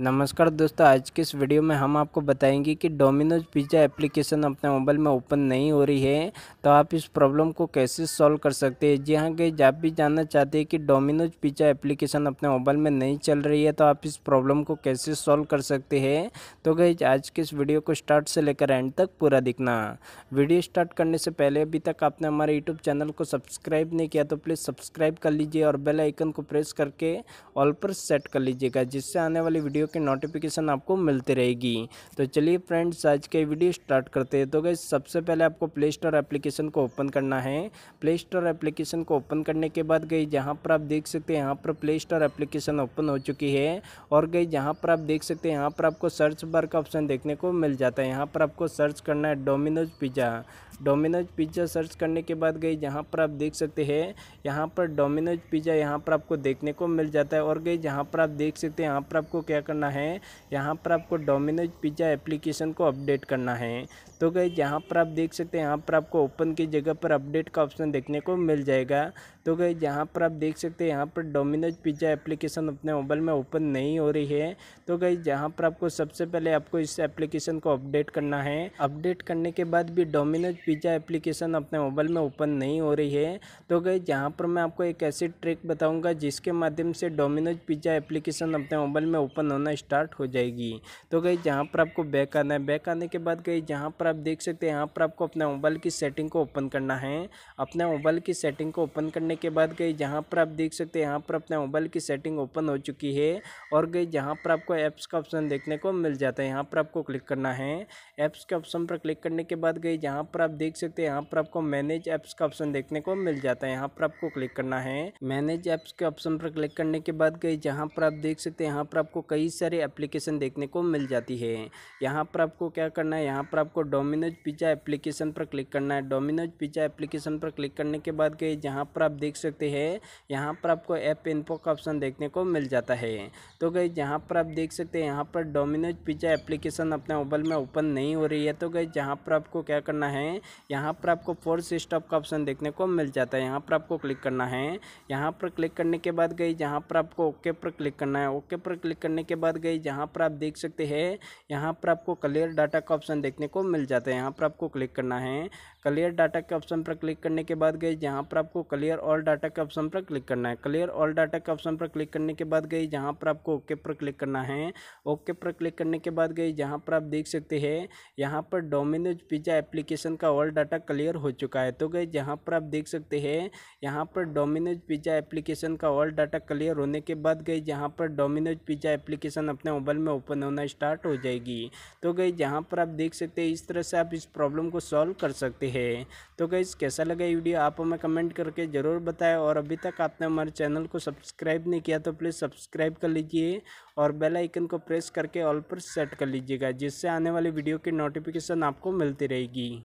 नमस्कार दोस्तों आज के इस वीडियो में हम आपको बताएंगे कि डोमिनोज पिज़्ज़ा एप्लीकेशन अपने मोबाइल में ओपन नहीं हो रही है तो आप इस प्रॉब्लम को कैसे सॉल्व कर सकते हैं जी हाँ गई आप भी जानना चाहते हैं कि डोमिनोज पिज़्ज़ा एप्लीकेशन अपने मोबाइल में नहीं चल रही है तो आप इस प्रॉब्लम को कैसे सॉल्व कर सकते हैं तो गई आज के इस वीडियो को स्टार्ट से लेकर एंड तक पूरा दिखना वीडियो स्टार्ट करने से पहले अभी तक आपने हमारे यूट्यूब चैनल को सब्सक्राइब नहीं किया तो प्लीज़ सब्सक्राइब कर लीजिए और बेलाइकन को प्रेस करके ऑल पर सेट कर लीजिएगा जिससे आने वाली वीडियो वीडियो की नोटिफिकेशन आपको मिलती रहेगी तो चलिए फ्रेंड्स आज के वीडियो स्टार्ट करते हैं तो गई सबसे पहले आपको प्ले स्टोर एप्लीकेशन को ओपन करना है प्ले स्टोर एप्लीकेशन को ओपन करने के बाद गई जहाँ पर आप देख सकते हैं यहाँ पर प्ले स्टोर एप्लीकेशन ओपन हो चुकी है और गई जहाँ पर आप देख सकते हैं यहाँ पर आपको सर्च बार का ऑप्शन देखने को मिल जाता है यहाँ पर आपको सर्च करना है Domino's pizza Domino's pizza search करने के बाद गई जहाँ पर आप देख सकते हैं यहाँ पर डोमिनोज पिज़्ज़ा यहाँ पर आपको देखने को मिल जाता है और गई जहाँ पर आप देख सकते हैं यहाँ पर आपको क्या करना करना है यहाँ पर आपको डोमिनोज पिज़्ज़ा एप्लीकेशन को अपडेट करना है तो गई यहाँ पर आप देख सकते हैं यहाँ पर आपको ओपन की जगह पर अपडेट का ऑप्शन देखने को मिल जाएगा तो गई यहाँ पर आप देख सकते हैं यहाँ पर डोमिनोज पिज़्ज़ा एप्लीकेशन अपने मोबाइल में ओपन नहीं हो रही है तो गई यहाँ पर आपको सबसे पहले आपको इस एप्लीकेशन को अपडेट करना है अपडेट करने के बाद भी डोमिनोज पिज़्ज़ा एप्लीकेशन अपने मोबाइल में ओपन नहीं हो रही है तो गई यहाँ पर मैं आपको एक ऐसी ट्रिक बताऊँगा जिसके माध्यम से डोमिनोज पिज़्ज़ा एप्लीकेशन अपने मोबाइल में ओपन होना करना स्टार्ट हो जाएगी तो गई जहाँ पर आपको बैक आना है बैक आने के बाद गई जहाँ पर आप देख सकते हैं यहाँ पर आपको अपने मोबाइल की सेटिंग को ओपन करना है अपने मोबाइल की सेटिंग को ओपन करने के बाद गई जहाँ पर आप देख सकते हैं यहाँ पर अपने मोबाइल की सेटिंग ओपन हो चुकी है और गई जहाँ पर आपको ऐप्स का ऑप्शन देखने को मिल जाता है यहाँ पर आपको क्लिक करना है ऐप्स के ऑप्शन पर क्लिक करने के बाद गई जहाँ पर आप देख सकते हैं यहाँ पर आपको मैनेज ऐप्स का ऑप्शन देखने को मिल जाता है यहाँ पर आपको क्लिक करना है मैनेज ऐप्स के ऑप्शन पर क्लिक करने के बाद गई जहाँ पर आप देख सकते हैं यहाँ पर आपको कई सारी एप्लीकेशन देखने को मिल जाती है यहाँ पर आपको क्या करना है यहाँ पर आपको डोमिनोज पिज़्ज़ा एप्लीकेशन पर क्लिक करना है डोमिनोज पिज़्ज़ा एप्लीकेशन पर क्लिक करने के बाद गई जहाँ पर आप देख सकते हैं यहाँ पर आपको ऐप इनपो का ऑप्शन देखने को मिल जाता है तो गई जहाँ पर आप देख सकते हैं यहाँ पर डोमिनोज पिज़्ज़ा एप्लीकेशन अपने मोबाइल में ओपन नहीं हो रही है तो गई जहाँ पर आपको क्या करना है यहाँ पर आपको फोर्स स्टॉप का ऑप्शन देखने को मिल जाता है यहाँ पर आपको क्लिक करना है यहाँ पर क्लिक करने के बाद गई जहाँ पर आपको ओके पर क्लिक करना है ओके पर क्लिक करने के बाद बाद गई जहाँ पर आप देख सकते हैं यहाँ पर आपको क्लियर डाटा का ऑप्शन देखने को मिल जाता है यहाँ पर आपको क्लिक करना है क्लियर डाटा के ऑप्शन पर क्लिक करने के बाद गई जहाँ पर आपको क्लियर ऑल डाटा के ऑप्शन पर क्लिक करना है क्लियर ऑल डाटा के ऑप्शन पर क्लिक करने के बाद गई जहाँ पर आपको ओके पर क्लिक करना है ओके पर क्लिक करने के बाद गई जहाँ पर आप देख सकते हैं यहाँ पर डोमिनोज पिज़्ज़ा एप्लीकेशन का ऑल डाटा क्लियर हो चुका है तो गई जहाँ पर आप देख सकते हैं यहाँ पर डोमिनोज पिज़्ज़ा एप्लीकेशन का ऑल डाटा क्लियर होने के बाद गई जहाँ पर डोमिनोज पिज़्ज़ा एप्लीकेशन एप्लीकेशन अपने मोबाइल में ओपन होना स्टार्ट हो जाएगी तो गई जहाँ पर आप देख सकते हैं इस तरह से आप इस प्रॉब्लम को सॉल्व कर सकते हैं तो गई कैसा लगा ये वीडियो आप हमें कमेंट करके ज़रूर बताएं और अभी तक आपने हमारे चैनल को सब्सक्राइब नहीं किया तो प्लीज़ सब्सक्राइब कर लीजिए और बेल आइकन को प्रेस करके ऑल पर सेट कर लीजिएगा जिससे आने वाली वीडियो की नोटिफिकेशन आपको मिलती रहेगी